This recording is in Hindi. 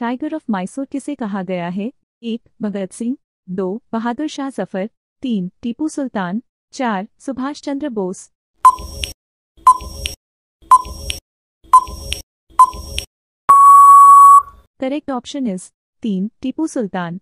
टाइगर ऑफ माइसोर किसे कहा गया है एक भगत सिंह दो बहादुर शाह जफर तीन टीपू सुल्तान चार Subhash Chandra Bose correct option is तीन टीपू सुल्तान